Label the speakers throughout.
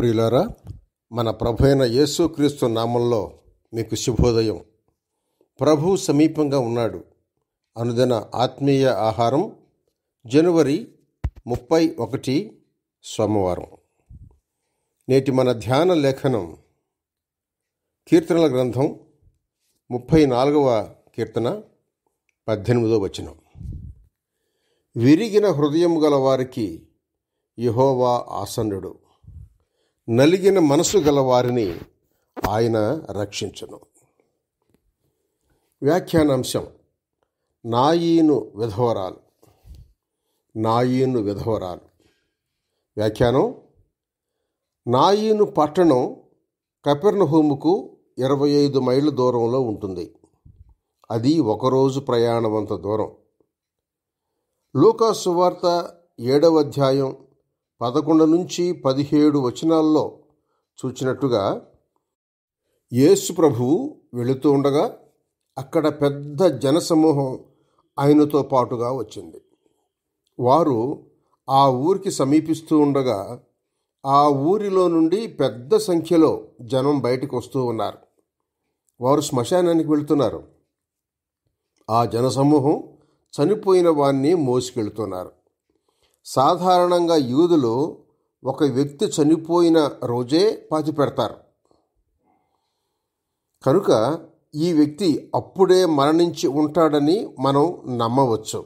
Speaker 1: ప్రియులారా మన ప్రభు అయిన యేసుక్రీస్తు నామంలో మీకు శుభోదయం ప్రభు సమీపంగా ఉన్నాడు అనుదిన ఆత్మీయ ఆహారం జనవరి ముప్పై ఒకటి సోమవారం నేటి మన ధ్యాన లేఖనం కీర్తనల గ్రంథం ముప్పై నాలుగవ కీర్తన పద్దెనిమిదో వచనం విరిగిన హృదయం గల వారికి యహోవా ఆసన్నుడు నలిగిన మనసు గలవారిని ఆయన రక్షించను వ్యాఖ్యానాంశం నాయీను విధవరాలు నాయీను విధవరాలు వ్యాఖ్యానం నాయీను పట్టణం కపెర్నహూముకు ఇరవై ఐదు మైళ్ళ దూరంలో ఉంటుంది అది ఒకరోజు ప్రయాణమంత దూరం లూకా సువార్త ఏడవ అధ్యాయం పదకొండు నుంచి పదిహేడు వచనాల్లో చూచినట్టుగా యేసు ప్రభువు వెళుతూ ఉండగా అక్కడ పెద్ద జనసమూహం ఆయనతో పాటుగా వచ్చింది వారు ఆ ఊరికి సమీపిస్తూ ఉండగా ఆ ఊరిలో నుండి పెద్ద సంఖ్యలో జనం బయటకు వస్తూ ఉన్నారు వారు శ్మశానానికి వెళుతున్నారు ఆ జనసమూహం చనిపోయిన వారిని మోసుకెళ్తున్నారు సాధారణంగా యూదులు ఒక వ్యక్తి చనిపోయిన రోజే పాతి పెడతారు కనుక ఈ వ్యక్తి అప్పుడే మరణించి ఉంటాడని మనం నమ్మవచ్చు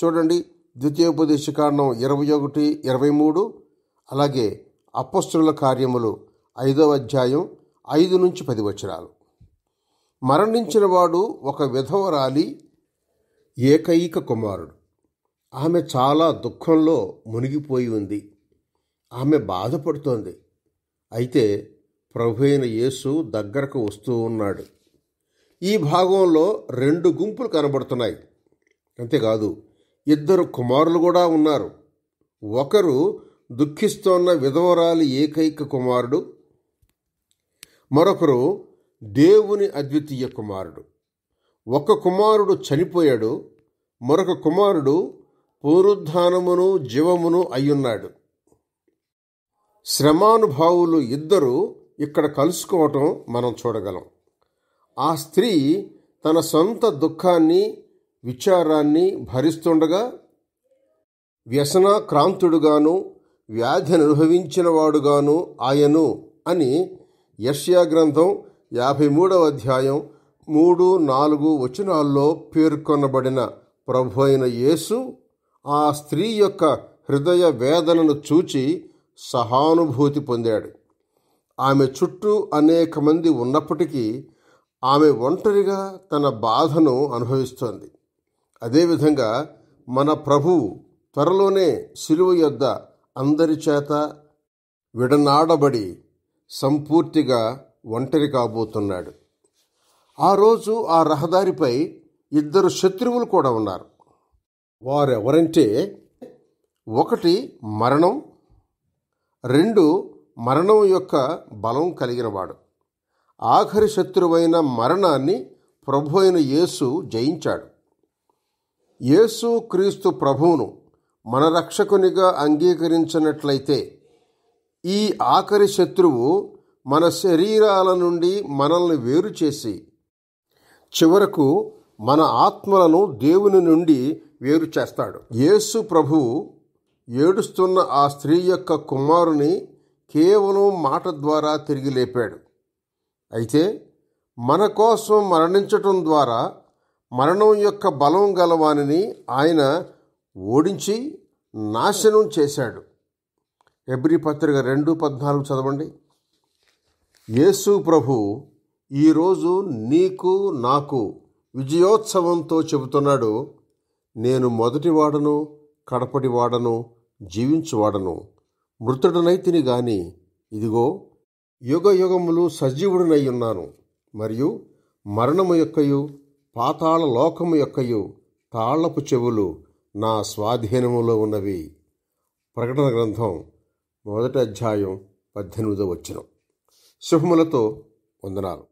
Speaker 1: చూడండి ద్వితీయోపదేశ కారణం ఇరవై ఒకటి ఇరవై మూడు అలాగే అపస్తుల కార్యములు ఐదవ అధ్యాయం ఐదు నుంచి పది వచ్చరాలు మరణించినవాడు ఒక విధవరాలి ఏకైక కుమారుడు ఆమె చాలా దుఃఖంలో మునిగిపోయి ఉంది ఆమె బాధపడుతోంది అయితే ప్రభు అయిన యేసు దగ్గరకు వస్తూ ఉన్నాడు ఈ భాగంలో రెండు గుంపులు కనబడుతున్నాయి అంతేకాదు ఇద్దరు కుమారులు కూడా ఉన్నారు ఒకరు దుఃఖిస్తోన్న విధవరాలి ఏకైక కుమారుడు మరొకరు దేవుని అద్వితీయ కుమారుడు ఒక కుమారుడు చనిపోయాడు మరొక కుమారుడు పునరుద్ధానమును జీవమును అయ్యున్నాడు శ్రమానుభావులు ఇద్దరూ ఇక్కడ కలుసుకోవటం మనం చూడగలం ఆ స్త్రీ తన సొంత దుఃఖాన్ని విచారాన్ని భరిస్తుండగా వ్యసనాక్రాంతుడుగాను వ్యాధి అనుభవించినవాడుగాను ఆయను అని యష్యా గ్రంథం యాభై మూడవ అధ్యాయం మూడు నాలుగు వచనాల్లో పేర్కొనబడిన ప్రభు అయిన యేసు ఆ స్త్రీ యొక్క హృదయ వేదనను చూచి సహానుభూతి పొందాడు ఆమె చుట్టూ అనేక మంది ఉన్నప్పటికీ ఆమె ఒంటరిగా తన బాధను అనుభవిస్తోంది అదేవిధంగా మన ప్రభువు త్వరలోనే శిలువ యొద్ద అందరి చేత విడనాడబడి సంపూర్తిగా ఒంటరి కాబోతున్నాడు ఆ రోజు ఆ రహదారిపై ఇద్దరు శత్రువులు కూడా ఉన్నారు వారెవరంటే ఒకటి మరణం రెండు మరణం యొక్క బలం కలిగినవాడు ఆఖరి శత్రువైన మరణాన్ని ప్రభు అయిన యేసు జయించాడు యేసు క్రీస్తు ప్రభువును మన రక్షకునిగా అంగీకరించినట్లయితే ఈ ఆఖరి శత్రువు మన శరీరాల నుండి మనల్ని వేరు చేసి చివరకు మన ఆత్మలను దేవుని నుండి వేరు చేస్తాడు యేసు ప్రభువు ఏడుస్తున్న ఆ స్త్రీ యొక్క కుమారుని కేవలం మాట ద్వారా తిరిగి లేపాడు అయితే మన కోసం మరణించటం ద్వారా మరణం యొక్క బలం గలవానిని ఆయన ఓడించి నాశనం చేశాడు ఎబ్రి పత్రిక రెండు పద్నాలుగు చదవండి యేసు ప్రభు ఈరోజు నీకు నాకు విజయోత్సవంతో చెబుతున్నాడు నేను మొదటివాడను కడపటివాడను జీవించువాడను మృతుడనైతిని గాని ఇదిగో యుగ యుగములు సజీవుడినై ఉన్నాను మరియు మరణము యొక్కయు పాతాళ లోకము యొక్కయు తాళ్లపు చెవులు నా స్వాధీనములో ఉన్నవి ప్రకటన గ్రంథం మొదటి అధ్యాయం పద్దెనిమిదో వచ్చిన శుభములతో వందనాలు